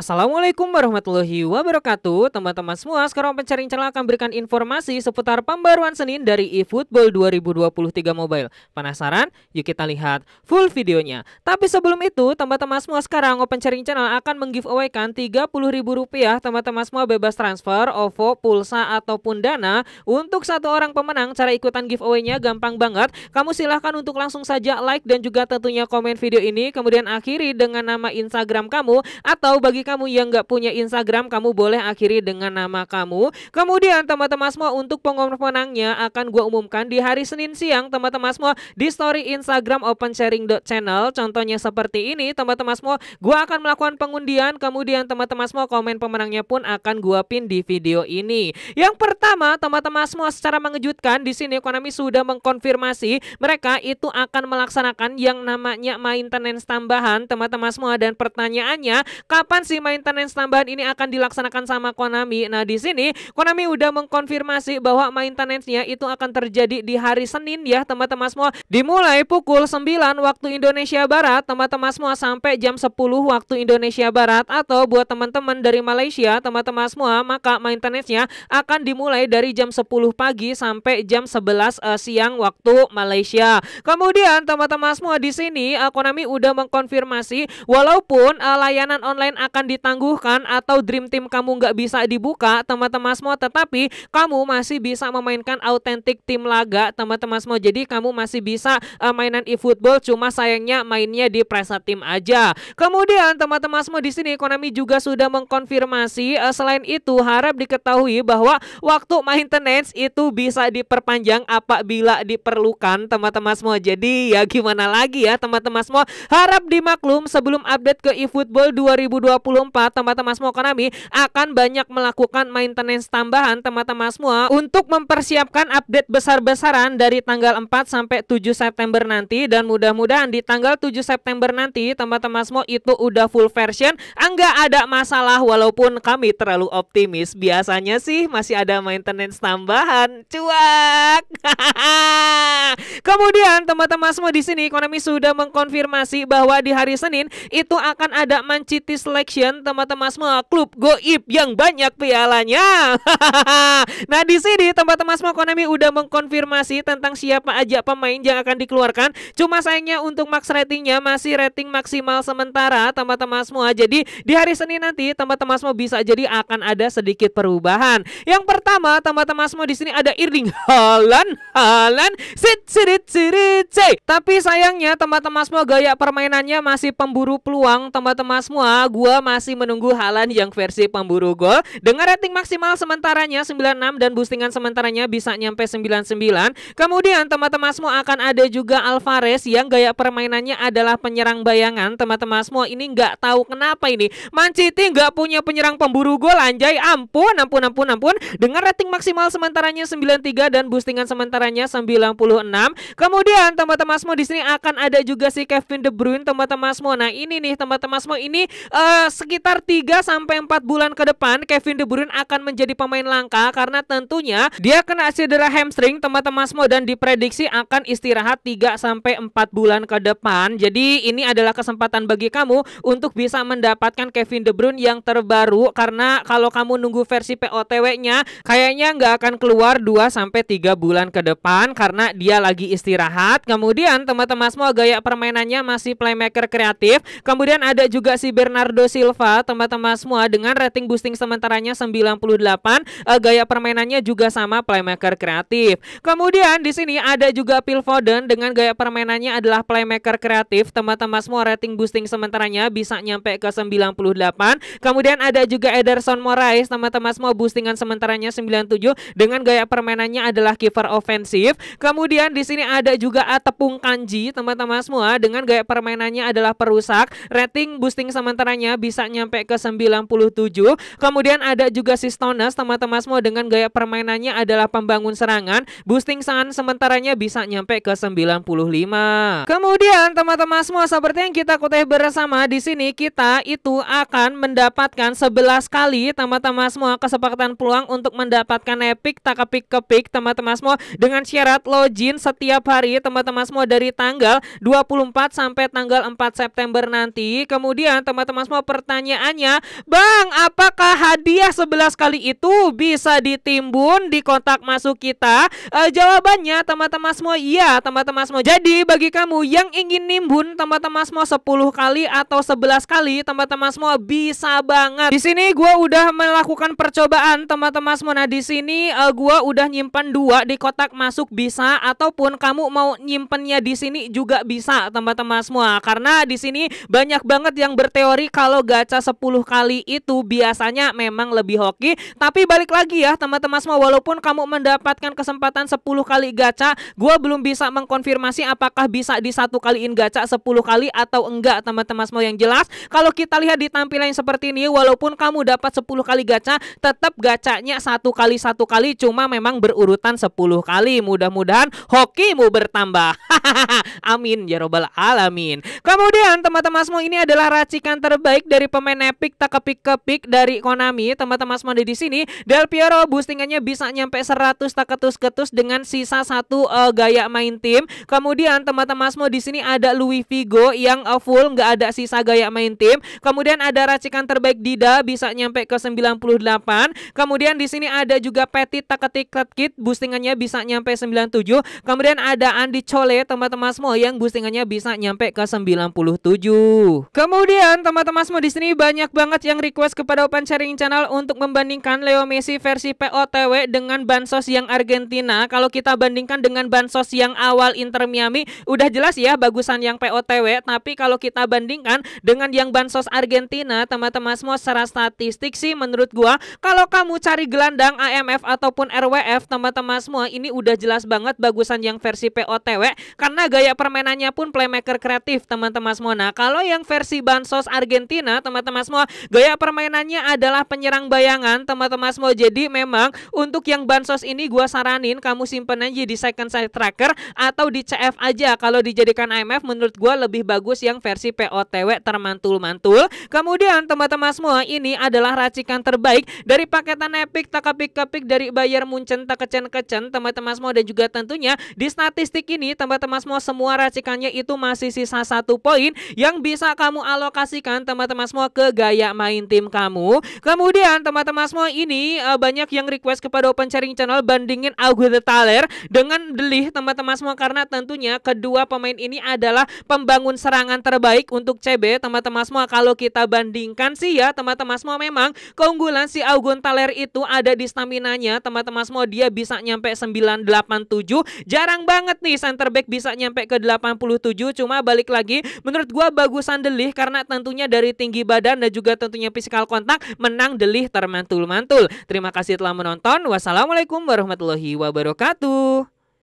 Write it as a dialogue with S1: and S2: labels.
S1: Assalamualaikum warahmatullahi wabarakatuh Teman-teman semua sekarang pencari channel akan berikan informasi seputar pembaruan Senin dari eFootball 2023 Mobile Penasaran? Yuk kita lihat full videonya Tapi sebelum itu teman-teman semua sekarang Open Sharing Channel akan menggiveawaykan Rp30.000 teman-teman semua bebas transfer, OVO, pulsa ataupun dana Untuk satu orang pemenang cara ikutan giveaway-nya gampang banget Kamu silahkan untuk langsung saja like dan juga tentunya komen video ini Kemudian akhiri dengan nama Instagram kamu atau bagikan kamu yang nggak punya Instagram, kamu boleh akhiri dengan nama kamu. Kemudian teman-teman semua untuk pengumuman pemenangnya akan gue umumkan di hari Senin siang teman-teman semua di story Instagram Open Sharing Channel. Contohnya seperti ini teman-teman semua, gue akan melakukan pengundian. Kemudian teman-teman semua komen pemenangnya pun akan gue pin di video ini. Yang pertama teman-teman semua secara mengejutkan di sini ekonomi sudah mengkonfirmasi mereka itu akan melaksanakan yang namanya maintenance tambahan teman-teman semua dan pertanyaannya kapan sih maintenance tambahan ini akan dilaksanakan sama Konami. Nah, di sini Konami udah mengkonfirmasi bahwa maintenance-nya itu akan terjadi di hari Senin ya, teman-teman semua. Dimulai pukul 9 waktu Indonesia Barat, teman-teman semua sampai jam 10 waktu Indonesia Barat atau buat teman-teman dari Malaysia, teman-teman semua, maka maintenance-nya akan dimulai dari jam 10 pagi sampai jam 11 uh, eh, siang waktu Malaysia. Kemudian teman-teman semua di sini uh, Konami udah mengkonfirmasi walaupun uh, layanan online akan akan ditangguhkan atau dream team kamu nggak bisa dibuka, teman-teman semua, tetapi kamu masih bisa memainkan autentik tim laga, teman-teman semua. Jadi kamu masih bisa uh, mainan e-football, cuma sayangnya mainnya di Presa Tim aja. Kemudian teman-teman semua di sini Konami juga sudah mengkonfirmasi uh, selain itu harap diketahui bahwa waktu maintenance itu bisa diperpanjang apabila diperlukan, teman-teman semua. Jadi ya gimana lagi ya teman-teman semua, harap dimaklum sebelum update ke e eFootball 2020 teman-teman semua Konami akan banyak melakukan maintenance tambahan teman-teman semua untuk mempersiapkan update besar-besaran dari tanggal 4 sampai 7 September nanti dan mudah-mudahan di tanggal 7 September nanti teman-teman semua itu udah full version enggak ada masalah walaupun kami terlalu optimis biasanya sih masih ada maintenance tambahan cuak kemudian teman-teman semua di sini Konami sudah mengkonfirmasi bahwa di hari Senin itu akan ada Manciti Selection Nation, teman-teman semua klub goib yang banyak pialanya. nah di sini teman-teman semua Konami udah mengkonfirmasi tentang siapa aja pemain yang akan dikeluarkan. Cuma sayangnya untuk max ratingnya masih rating maksimal sementara teman-teman semua. Jadi di hari Senin nanti teman-teman semua bisa jadi akan ada sedikit perubahan. Yang pertama teman-teman semua di sini ada Irling Haaland, Haaland, sit sirit sirit Tapi sayangnya teman-teman semua gaya permainannya masih pemburu peluang teman-teman semua. Gua masih menunggu Halan yang versi pemburu gol dengan rating maksimal sementaranya 96 dan boostingan sementaranya bisa nyampe 99. Kemudian teman-teman semua akan ada juga Alvarez yang gaya permainannya adalah penyerang bayangan. Teman-teman semua ini nggak tahu kenapa ini. Manciti nggak punya penyerang pemburu gol anjay. Ampun, ampun, ampun, ampun. Dengan rating maksimal sementaranya 93 dan boostingan sementaranya 96. Kemudian teman-teman semua di sini akan ada juga si Kevin De Bruyne teman-teman semua. Nah, ini nih teman-teman semua ini uh, sekitar 3 sampai 4 bulan ke depan Kevin De Bruyne akan menjadi pemain langka karena tentunya dia kena cedera hamstring teman-teman semua dan diprediksi akan istirahat 3 sampai 4 bulan ke depan. Jadi ini adalah kesempatan bagi kamu untuk bisa mendapatkan Kevin De Bruyne yang terbaru karena kalau kamu nunggu versi POTW-nya kayaknya nggak akan keluar 2 sampai 3 bulan ke depan karena dia lagi istirahat. Kemudian teman-teman semua gaya permainannya masih playmaker kreatif. Kemudian ada juga si Bernardo Silva Silva teman-teman semua dengan rating boosting sementaranya 98 uh, eh, gaya permainannya juga sama playmaker kreatif kemudian di sini ada juga Phil Foden dengan gaya permainannya adalah playmaker kreatif teman-teman semua rating boosting sementaranya bisa nyampe ke 98 kemudian ada juga Ederson Moraes teman-teman semua boostingan sementaranya 97 dengan gaya permainannya adalah kiper ofensif kemudian di sini ada juga Atepung Kanji teman-teman semua dengan gaya permainannya adalah perusak rating boosting sementaranya bisa bisa nyampe ke 97. Kemudian ada juga si Sistonas, teman-teman semua dengan gaya permainannya adalah pembangun serangan. Boosting sun sementaranya bisa nyampe ke 95. Kemudian teman-teman semua seperti yang kita kutip bersama di sini kita itu akan mendapatkan 11 kali teman-teman semua kesempatan peluang untuk mendapatkan epic takapik kepik teman-teman semua dengan syarat login setiap hari teman-teman semua dari tanggal 24 sampai tanggal 4 September nanti. Kemudian teman-teman semua per pertanyaannya, Bang, apakah hadiah 11 kali itu bisa ditimbun di kotak masuk kita? E, jawabannya teman-teman semua iya, teman-teman semua. Jadi bagi kamu yang ingin nimbun teman-teman semua 10 kali atau 11 kali, teman-teman semua bisa banget. Di sini gue udah melakukan percobaan teman-teman semua. Nah, di sini e, eh, gue udah nyimpan dua di kotak masuk bisa ataupun kamu mau nyimpannya di sini juga bisa teman-teman semua. Karena di sini banyak banget yang berteori kalau gacha 10 kali itu biasanya memang lebih hoki. Tapi balik lagi ya teman-teman semua walaupun kamu mendapatkan kesempatan 10 kali gacha, gua belum bisa mengkonfirmasi apakah bisa di satu kaliin gacha 10 kali atau enggak teman-teman semua yang jelas. Kalau kita lihat di tampilan yang seperti ini walaupun kamu dapat 10 kali gacha, tetap gacanya satu kali satu kali cuma memang berurutan 10 kali. Mudah-mudahan hokimu bertambah. Amin ya robbal alamin. Kemudian teman-teman semua ini adalah racikan terbaik dari pemain epic tak kepik-kepik dari Konami. Teman-teman semua di sini Del Piero boostingannya bisa nyampe 100 tak ketus-ketus dengan sisa satu uh, gaya main tim. Kemudian teman-teman semua di sini ada Louis Vigo yang uh, full nggak ada sisa gaya main tim. Kemudian ada racikan terbaik Dida bisa nyampe ke 98. Kemudian di sini ada juga Petit tak ketik kit boostingannya bisa nyampe 97. Kemudian ada Andi Cole teman-teman semua yang boostingannya bisa nyampe ke 97. Kemudian teman-teman semua di sini banyak banget yang request kepada Open Sharing Channel untuk membandingkan Leo Messi versi POTW dengan bansos yang Argentina. Kalau kita bandingkan dengan bansos yang awal Inter Miami, udah jelas ya bagusan yang POTW. Tapi kalau kita bandingkan dengan yang bansos Argentina, teman-teman semua secara statistik sih menurut gua kalau kamu cari gelandang AMF ataupun RWF, teman-teman semua ini udah jelas banget bagusan yang versi POTW karena gaya permainannya pun playmaker kreatif teman-teman semua. Nah kalau yang versi Bansos Argentina teman-teman semua gaya permainannya adalah penyerang bayangan teman-teman semua. Jadi memang untuk yang Bansos ini gue saranin kamu simpen aja di second side tracker atau di CF aja. Kalau dijadikan IMF menurut gue lebih bagus yang versi POTW termantul-mantul. Kemudian teman-teman semua ini adalah racikan terbaik dari paketan epic takapik kepik dari Bayar Munchen tak kecen-kecen teman-teman semua dan juga tentunya di statistik ini teman-teman teman-teman semua racikannya itu masih sisa satu poin yang bisa kamu alokasikan teman-teman semua ke gaya main tim kamu. Kemudian teman-teman semua ini uh, banyak yang request kepada Open Sharing Channel bandingin Auguste Taler dengan Delih teman-teman semua karena tentunya kedua pemain ini adalah pembangun serangan terbaik untuk CB teman-teman semua kalau kita bandingkan sih ya teman-teman semua memang keunggulan si Augun Taler itu ada di stamina-nya teman-teman semua dia bisa nyampe 987 jarang banget nih center back bisa bisa nyampe ke 87 cuma balik lagi menurut gua bagusan Delih karena tentunya dari tinggi badan dan juga tentunya fisikal kontak menang Delih termantul-mantul. Terima kasih telah menonton. Wassalamualaikum warahmatullahi wabarakatuh.